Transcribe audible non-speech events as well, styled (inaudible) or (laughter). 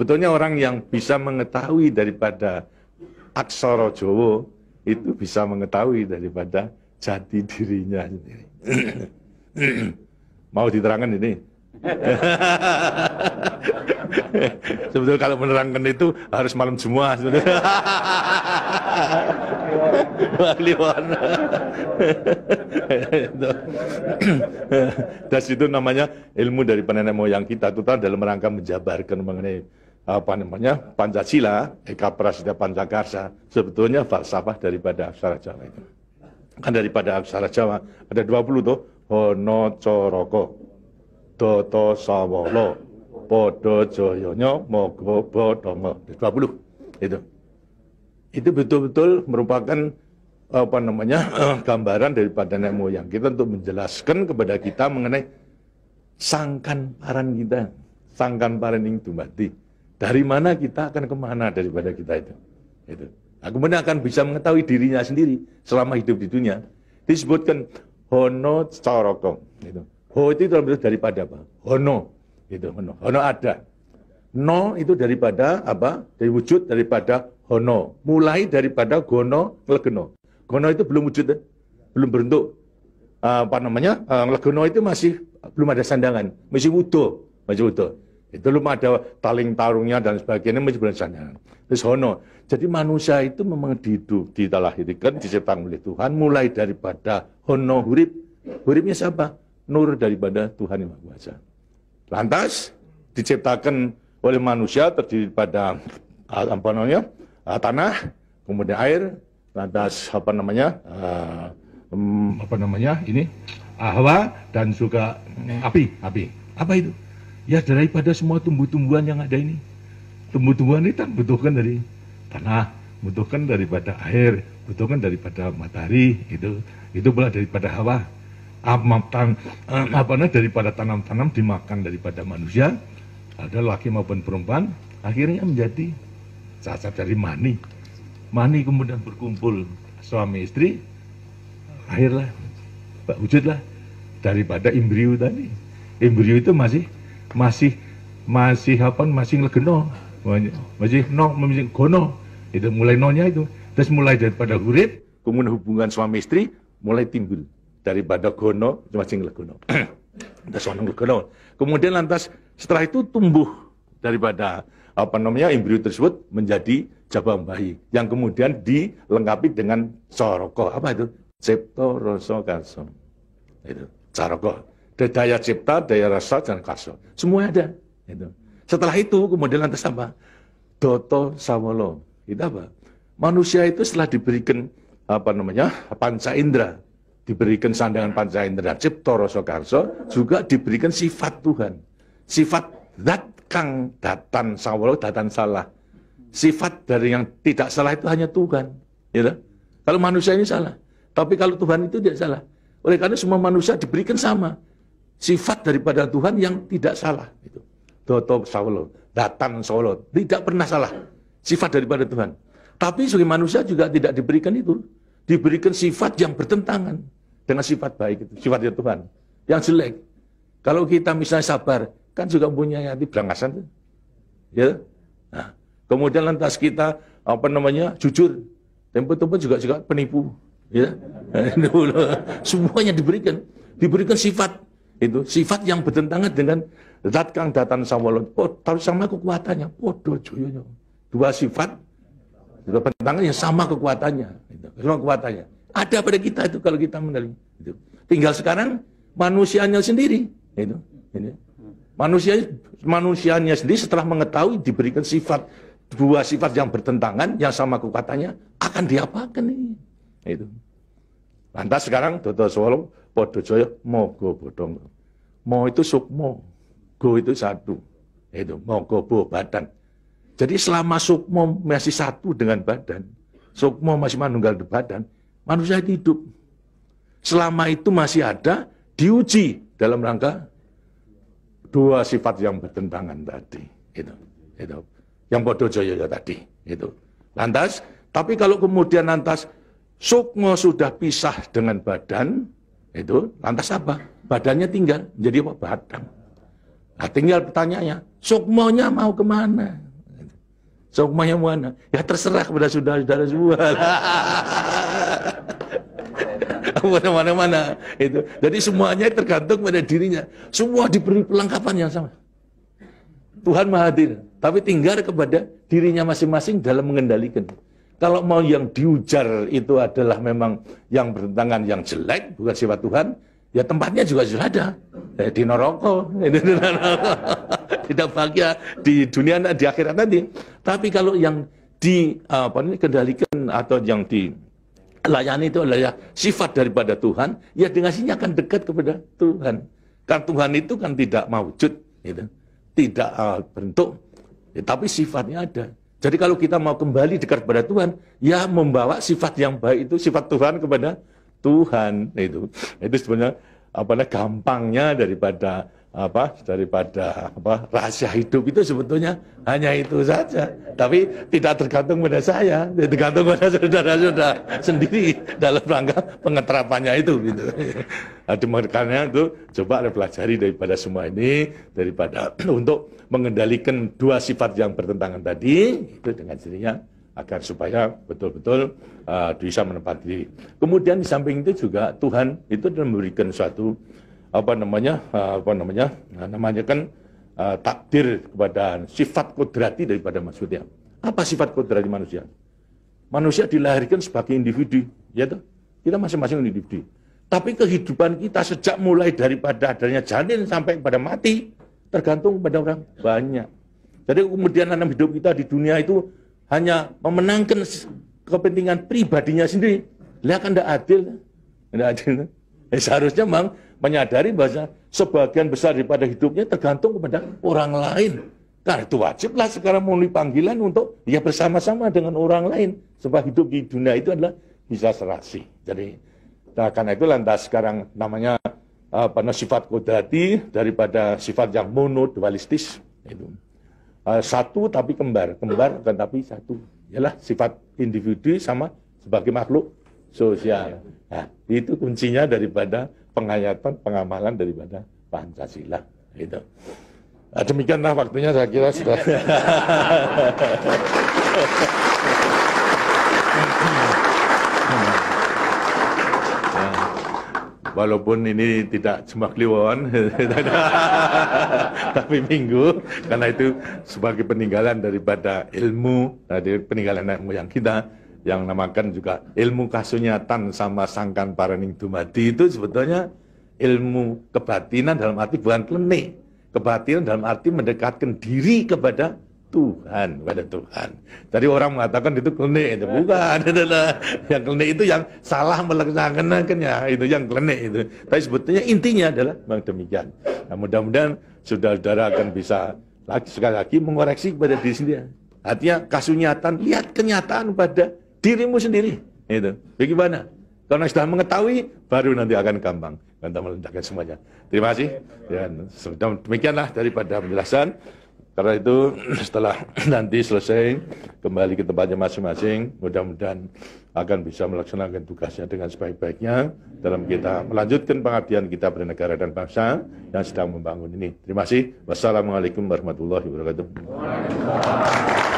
Sebetulnya orang yang bisa mengetahui daripada aksara Jowo itu bisa mengetahui daripada jati dirinya sendiri. Mau diterangkan ini? Sebetulnya kalau menerangkan itu harus malam semua. Kliwon. Dan itu namanya ilmu dari penenek moyang kita, itu dalam rangka menjabarkan mengenai apa namanya Pancasila, Eka Prasida Pancakarsa sebetulnya falsafah daripada aksara Jawa itu. Kan daripada aksara Jawa ada 20 tuh Hono Coroko Doto Sawolo Podo Joyonyo Mogo Bodomo 20 itu itu betul-betul merupakan apa namanya (clears throat) gambaran daripada nenek moyang kita untuk menjelaskan kepada kita mengenai sangkan paran kita sangkan paran itu mati. Dari mana kita akan kemana daripada kita itu. itu. Nah, kemudian akan bisa mengetahui dirinya sendiri selama hidup di dunia. Disebutkan hono coroko. Gitu. Ho itu dalam bentuk daripada apa? Hono. Gitu, hono. hono ada. No itu daripada apa? Dari wujud daripada hono. Mulai daripada gono legeno. Gono itu belum wujud, ya? belum berbentuk. Uh, apa namanya? Uh, itu masih belum ada sandangan, masih utuh, masih utuh. Itu belum ada taling tarungnya dan sebagainya menyebutkan sana. Terus hono. Jadi manusia itu memang dihidup, hidupkan diciptakan oleh Tuhan mulai daripada hono hurip. Huripnya siapa? Nur daripada Tuhan Yang Maha Lantas diciptakan oleh manusia terdiri pada ah, apa namanya ah, tanah, kemudian air, lantas apa namanya uh, um, apa namanya ini hawa dan juga api, api. Apa itu? Ya daripada semua tumbuh-tumbuhan yang ada ini. Tumbuh-tumbuhan ini kan butuhkan dari tanah, butuhkan daripada air, butuhkan daripada matahari, gitu itu pula daripada hawa. Amatan, apa eh, daripada tanam-tanam dimakan daripada manusia, ada laki maupun perempuan, akhirnya menjadi cacat dari mani. Mani kemudian berkumpul suami istri, akhirlah wujudlah daripada embrio tadi. Embrio itu masih masih masih apa masih legeno masih no masih gono itu mulai nonya itu terus mulai daripada gurit kemudian hubungan suami istri mulai timbul daripada gono masing legeno (coughs) terus orang legeno kemudian lantas setelah itu tumbuh daripada apa namanya embrio tersebut menjadi cabang bayi yang kemudian dilengkapi dengan soroko apa itu cepto roso itu soroko ada daya cipta, daya rasa, dan kasut. Semua ada. Gitu. Setelah itu kemudian lantas apa? Doto Samolo. Itu apa? Manusia itu setelah diberikan apa namanya panca indera, diberikan sandangan panca indera, cipto sokarso juga diberikan sifat Tuhan. Sifat dat kang datan sawolo datan salah. Sifat dari yang tidak salah itu hanya Tuhan. Gitu? Kalau manusia ini salah. Tapi kalau Tuhan itu tidak salah. Oleh karena semua manusia diberikan sama sifat daripada Tuhan yang tidak salah itu Doto Saulo datang Saulo tidak pernah salah sifat daripada Tuhan tapi sebagai manusia juga tidak diberikan itu diberikan sifat yang bertentangan dengan sifat baik itu dari Tuhan yang jelek kalau kita misalnya sabar kan juga punya hati belangasan ya nah, kemudian lantas kita apa namanya jujur tempo-tempo juga juga penipu ya (laughs) semuanya diberikan diberikan sifat itu sifat yang bertentangan dengan zat kang datan sawalon oh tapi sama kekuatannya podo joyonya dua sifat dua bertentangan yang sama kekuatannya sama kekuatannya ada pada kita itu kalau kita mendalami itu tinggal sekarang manusianya sendiri itu ini manusia manusianya sendiri setelah mengetahui diberikan sifat dua sifat yang bertentangan yang sama kekuatannya akan diapakan ini itu lantas sekarang Dodo Solo Podo Joyo mogo bodong Mo itu sukmo, go itu satu. Itu go bo badan. Jadi selama sukmo masih satu dengan badan, sukmo masih manunggal di badan, manusia itu hidup. Selama itu masih ada, diuji dalam rangka dua sifat yang bertentangan tadi. Itu, itu. Yang bodoh joyo ya tadi. Itu. Lantas, tapi kalau kemudian lantas sukmo sudah pisah dengan badan, itu lantas apa? Badannya tinggal jadi apa? Badam. Nah, tinggal pertanyaannya, sukmonya mau kemana? nya mana? Ya terserah kepada saudara-saudara semua. (laughs) Mana-mana itu. Jadi semuanya tergantung pada dirinya. Semua diberi perlengkapan yang sama. Tuhan mahadir tapi tinggal kepada dirinya masing-masing dalam mengendalikan. Kalau mau yang diujar itu adalah memang yang bertentangan yang jelek, bukan sifat Tuhan, ya tempatnya juga sudah ada. Eh, di neraka, (laughs) tidak bahagia di dunia di akhirat nanti. Tapi kalau yang di kendalikan atau yang di dilayani itu adalah ya sifat daripada Tuhan, ya dengan sini akan dekat kepada Tuhan. Karena Tuhan itu kan tidak mewujud, gitu. tidak uh, bentuk, ya, tapi sifatnya ada. Jadi kalau kita mau kembali dekat kepada Tuhan, ya membawa sifat yang baik itu sifat Tuhan kepada Tuhan itu. Itu sebenarnya apa gampangnya daripada apa daripada apa rahasia hidup itu sebetulnya hanya itu saja tapi tidak tergantung pada saya tergantung pada saudara-saudara sendiri dalam rangka pengeterapannya itu gitu ada makanya itu coba ada pelajari daripada semua ini daripada (clears throat) untuk mengendalikan dua sifat yang bertentangan tadi itu dengan dirinya agar supaya betul-betul uh, bisa menempati kemudian di samping itu juga Tuhan itu memberikan suatu apa namanya eh, apa namanya eh, namanya kan eh, takdir kepada sifat kodrati daripada maksudnya apa sifat kodrati manusia manusia dilahirkan sebagai individu ya toh kita masing-masing individu tapi kehidupan kita sejak mulai daripada adanya janin sampai pada mati tergantung pada orang banyak jadi kemudian dalam hidup kita di dunia itu hanya memenangkan kepentingan pribadinya sendiri lihat kan tidak adil tidak adil Eh, seharusnya memang menyadari bahwa sebagian besar daripada hidupnya tergantung kepada orang lain. Karena itu wajiblah sekarang memenuhi panggilan untuk ya bersama-sama dengan orang lain. Sebab hidup di dunia itu adalah bisa serasi. Jadi nah, karena itu lantas sekarang namanya apa nah, sifat kodrati daripada sifat yang monodualistis itu uh, satu tapi kembar kembar tetapi satu ialah sifat individu sama sebagai makhluk sosial. Nah, itu kuncinya daripada penghayatan, pengamalan daripada Pancasila. Gitu. Nah, demikianlah waktunya saya kira sudah. Nah, walaupun ini tidak cuma kliwon (laughs) tapi minggu karena itu sebagai peninggalan daripada ilmu nah, dari peninggalan ilmu yang kita yang namakan juga ilmu kasunyatan sama sangkan paraning dumadi itu sebetulnya ilmu kebatinan dalam arti bukan klenik. Kebatinan dalam arti mendekatkan diri kepada Tuhan, kepada Tuhan. Tadi orang mengatakan itu klenik, itu bukan. (laughs) yang klenik itu yang salah melaksanakannya, ya, itu yang klenik itu. Tapi sebetulnya intinya adalah memang demikian. Nah, mudah-mudahan saudara-saudara akan bisa lagi sekali lagi mengoreksi kepada diri sendiri. Artinya kasunyatan, lihat kenyataan pada dirimu sendiri. Itu. Bagaimana? Karena sudah mengetahui, baru nanti akan gampang. Dan meledakkan semuanya. Terima kasih. Ya, dan demikianlah daripada penjelasan. Karena itu (clears throat) setelah (clears throat) nanti selesai, kembali ke tempatnya masing-masing. Mudah-mudahan akan bisa melaksanakan tugasnya dengan sebaik-baiknya dalam kita melanjutkan pengabdian kita pada negara dan bangsa yang sedang membangun ini. Terima kasih. Wassalamualaikum warahmatullahi wabarakatuh.